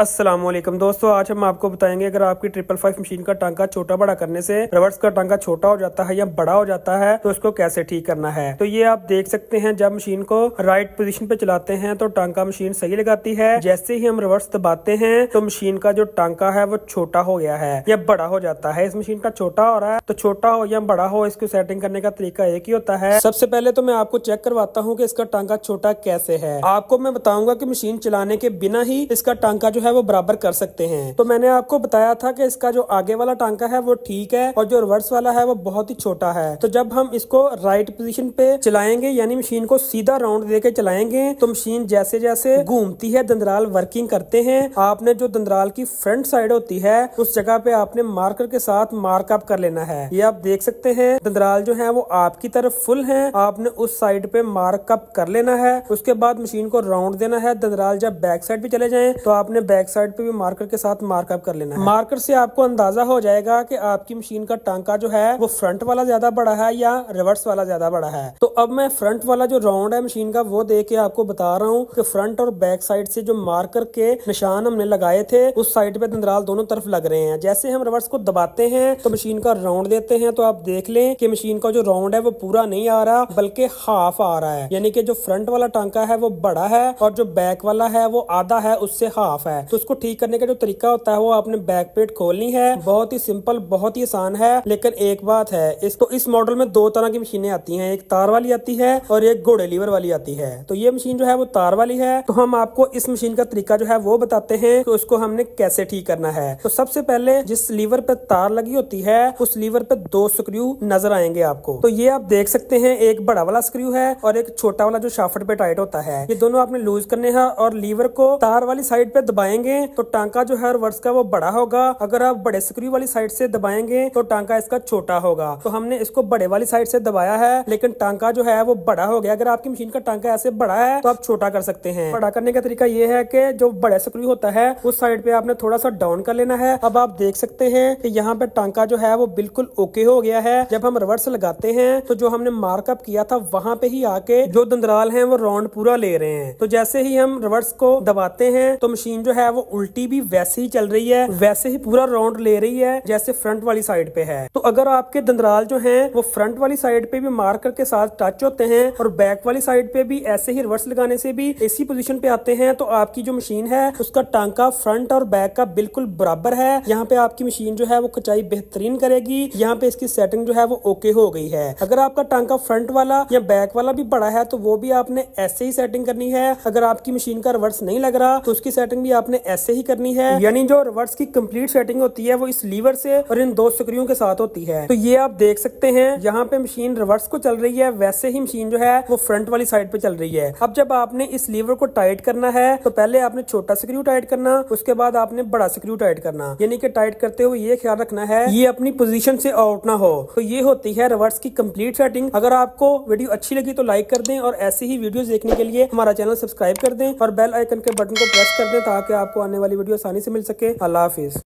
असलम दोस्तों आज हम आपको बताएंगे अगर आपकी ट्रिपल फाइव मशीन का टांका छोटा बड़ा करने से रिवर्स का टांका छोटा हो जाता है या बड़ा हो जाता है तो उसको कैसे ठीक करना है तो ये आप देख सकते हैं जब मशीन को राइट पोजीशन पे चलाते हैं तो टांका मशीन सही लगाती है जैसे ही हम रिवर्स दबाते हैं तो मशीन का जो टांका है वो छोटा हो गया है या बड़ा हो जाता है इस मशीन का छोटा हो रहा है तो छोटा हो या बड़ा हो इसको सेटिंग करने का तरीका एक ही होता है सबसे पहले तो मैं आपको चेक करवाता हूँ की इसका टांका छोटा कैसे है आपको मैं बताऊंगा की मशीन चलाने के बिना ही इसका टांका जो है वो बराबर कर सकते हैं तो मैंने आपको बताया था कि इसका जो आगे वाला टांका है वो ठीक है और जो रिवर्स वाला है वो बहुत ही छोटा है तो जब हम इसको राइट पोजिशन पे चलाएंगे यानी मशीन को सीधा राउंड दे चलाएंगे तो मशीन जैसे जैसे घूमती है दंदराल वर्किंग करते हैं आपने जो दंदराल की फ्रंट साइड होती है उस जगह पे आपने मार्कर के साथ मार्कअप कर लेना है ये आप देख सकते हैं दंदराल जो है वो आपकी तरफ फुल है आपने उस साइड पे मार्कअप कर लेना है उसके बाद मशीन को राउंड देना है दंदराल जब बैक साइड पे चले जाएं तो आपने बैक साइड पे भी मार्कर के साथ मार्कअप कर लेना है मार्कर से आपको अंदाजा हो जाएगा कि आपकी मशीन का टांका जो है वो फ्रंट वाला ज्यादा बड़ा है या रिवर्स वाला ज्यादा बड़ा है तो अब मैं फ्रंट वाला जो राउंड है मशीन का वो दे के आपको बता रहा हूँ की फ्रंट और बैक साइड से जो मार्कर के निशान हमने लगाए थे उस साइड पे दंदराल दोनों तरफ लग रहे हैं जैसे हम रिवर्स को दबाते हैं तो मशीन का राउंड देते हैं तो आप देख लें कि मशीन का जो राउंड है वो पूरा नहीं आ रहा बल्कि हाफ आ रहा है यानी कि जो फ्रंट वाला टांका है वो बड़ा है और जो बैक वाला है वो आधा है उससे हाफ है तो उसको ठीक करने का जो तरीका होता है वो आपने बैक प्लेट खोलनी है बहुत ही सिंपल बहुत ही आसान है लेकिन एक बात है इस इस मॉडल में दो तरह की मशीनें आती हैं एक तार वाली आती है और एक घोड़े लीवर वाली आती है तो ये मशीन जो है वो तार वाली है तो हम आपको इस मशीन का तरीका जो है वो बताते हैं कि उसको हमने कैसे ठीक करना है तो सबसे पहले जिस लीवर पे तार लगी होती है उस लीवर पे दो स्क्रू नजर आएंगे आपको तो ये आप देख सकते हैं एक बड़ा वाला स्क्रू है और एक छोटा वाला जो शाफ्ट पे टाइट होता है ये दोनों आपने लूज करने हैं और लीवर को तार वाली साइड पे दबाए दबाएंगे तो टांका जो है रिवर्स का वो बड़ा होगा अगर आप बड़े स्क्रू वाली साइड से दबाएंगे तो टांका इसका छोटा होगा तो हमने इसको बड़े वाली साइड से दबाया है लेकिन टांका जो है वो बड़ा हो गया अगर आपकी मशीन का टांका ऐसे बड़ा है तो आप छोटा कर सकते हैं बड़ा करने का तरीका ये है कि जो बड़े स्क्रू होता है उस साइड पे आपने थोड़ा सा डाउन कर लेना है अब आप देख सकते हैं कि यहाँ पे टांका जो है वो बिल्कुल ओके हो गया है जब हम रिवर्स लगाते हैं तो जो हमने मार्कअप किया था वहां पे ही आके जो दंदराल है वो राउंड पूरा ले रहे हैं तो जैसे ही हम रिवर्स को दबाते हैं तो मशीन जो है है वो उल्टी भी वैसे ही चल रही है वैसे ही पूरा राउंड ले रही है जैसे फ्रंट वाली साइड पे है तो अगर आपके दंदराल जो है वो फ्रंट वाली साइड पे भी मार्कर के साथ टच होते हैं और बैक वाली साइड पे भी ऐसे ही रिवर्स लगाने से भी इसी पोजिशन पे आते हैं तो आपकी जो मशीन है उसका टांका फ्रंट और बैक का बिल्कुल बराबर है यहाँ पे आपकी मशीन जो है वो कचाई बेहतरीन करेगी यहाँ पे इसकी सेटिंग जो है वो ओके हो गई है अगर आपका टांका फ्रंट वाला या बैक वाला भी बड़ा है तो वो भी आपने ऐसे ही सेटिंग करनी है अगर आपकी मशीन का रिवर्स नहीं लग रहा तो उसकी सेटिंग भी आपने आपने ऐसे ही करनी है यानी जो रिवर्स की कंप्लीट सेटिंग होती है वो इस लीवर से और इन दो सक्रियों के साथ होती है तो ये आप देख सकते हैं यहाँ पे मशीन रिवर्स को चल रही है वैसे ही मशीन जो है वो फ्रंट वाली साइड पे चल रही है अब जब आपने इस लीवर को टाइट करना है तो पहले आपने छोटा स्क्रू टाइट करना उसके बाद आपने बड़ा स्क्रू टाइट करना यानी कि टाइट करते हुए ये ख्याल रखना है ये अपनी पोजिशन से आउट ना हो तो ये होती है रिवर्स की कंप्लीट सेटिंग अगर आपको वीडियो अच्छी लगी तो लाइक कर दें और ऐसी ही वीडियो देखने के लिए हमारा चैनल सब्सक्राइब कर दें और बेल आइकन के बटन को प्रेस कर दें ताकि आप आपको आने वाली वीडियो आसानी से मिल सके अल्लाह हाफिज